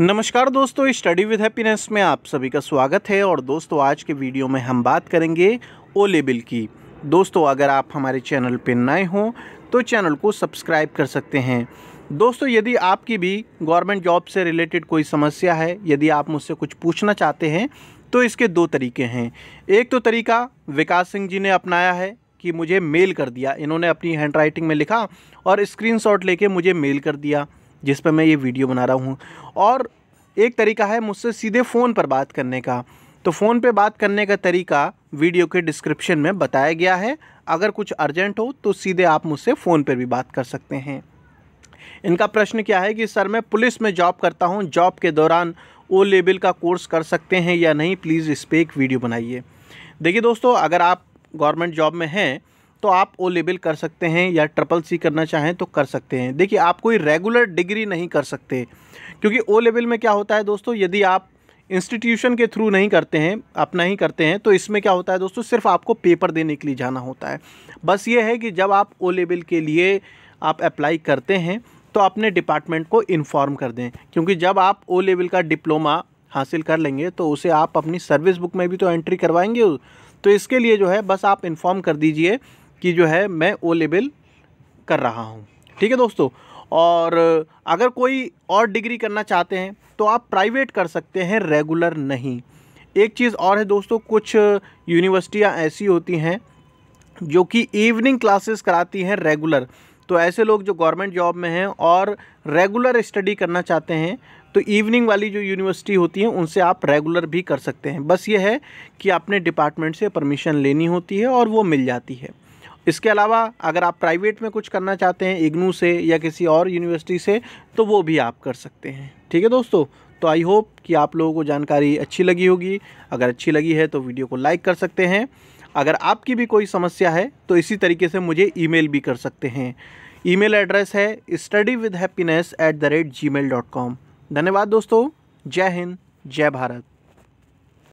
नमस्कार दोस्तों study with happiness में आप सभी का स्वागत है और दोस्तों आज के वीडियो में हम बात करेंगे ओ लेबल की दोस्तों अगर आप हमारे चैनल पर नए हों तो चैनल को सब्सक्राइब कर सकते हैं दोस्तों यदि आपकी भी गवर्नमेंट जॉब से रिलेटेड कोई समस्या है यदि आप मुझसे कुछ पूछना चाहते हैं तो इसके दो तरीके हैं एक तो तरीका विकास सिंह जी ने अपनाया है कि मुझे मेल कर दिया इन्होंने अपनी हैंड राइटिंग में लिखा और स्क्रीनशॉट लेके मुझे मेल कर दिया जिस पर मैं ये वीडियो बना रहा हूँ और एक तरीका है मुझसे सीधे फ़ोन पर बात करने का तो फ़ोन पे बात करने का तरीका वीडियो के डिस्क्रिप्शन में बताया गया है अगर कुछ अर्जेंट हो तो सीधे आप मुझसे फ़ोन पर भी बात कर सकते हैं इनका प्रश्न क्या है कि सर मैं पुलिस में जॉब करता हूँ जॉब के दौरान ओ लेवल का कोर्स कर सकते हैं या नहीं प्लीज़ इस पर एक वीडियो बनाइए देखिए दोस्तों अगर आप गवर्नमेंट जॉब में हैं तो आप ओ लेवल कर सकते हैं या ट्रिपल सी करना चाहें तो कर सकते हैं देखिए आप कोई रेगुलर डिग्री नहीं कर सकते क्योंकि ओ लेवल में क्या होता है दोस्तों यदि आप इंस्टीट्यूशन के थ्रू नहीं करते हैं अपना ही करते हैं तो इसमें क्या होता है दोस्तों सिर्फ आपको पेपर देने के लिए जाना होता है बस ये है कि जब आप ओ लेवल के लिए आप अप्लाई करते हैं तो अपने डिपार्टमेंट को इन्फॉर्म कर दें क्योंकि जब आप ओ लेवल का डिप्लोमा हासिल कर लेंगे तो उसे आप अपनी सर्विस बुक में भी तो एंट्री करवाएंगे तो इसके लिए जो है बस आप इन्फॉर्म कर दीजिए कि जो है मैं ओ लेवल कर रहा हूँ ठीक है दोस्तों और अगर कोई और डिग्री करना चाहते हैं तो आप प्राइवेट कर सकते हैं रेगुलर नहीं एक चीज़ और है दोस्तों कुछ यूनिवर्सिटियाँ ऐसी होती हैं जो कि इवनिंग क्लासेस कराती हैं रेगुलर तो ऐसे लोग जो गवर्नमेंट जॉब में हैं और रेगुलर स्टडी करना चाहते हैं तो इवनिंग वाली जो यूनिवर्सिटी होती है उनसे आप रेगुलर भी कर सकते हैं बस ये है कि आपने डिपार्टमेंट से परमिशन लेनी होती है और वो मिल जाती है इसके अलावा अगर आप प्राइवेट में कुछ करना चाहते हैं इग्नू से या किसी और यूनिवर्सिटी से तो वो भी आप कर सकते हैं ठीक है दोस्तों तो आई होप कि आप लोगों को जानकारी अच्छी लगी होगी अगर अच्छी लगी है तो वीडियो को लाइक कर सकते हैं अगर आपकी भी कोई समस्या है तो इसी तरीके से मुझे ईमेल भी कर सकते हैं ईमेल एड्रेस है study with happiness at the rate Gmail dot com धन्यवाद दोस्तों जय हिंद जय भारत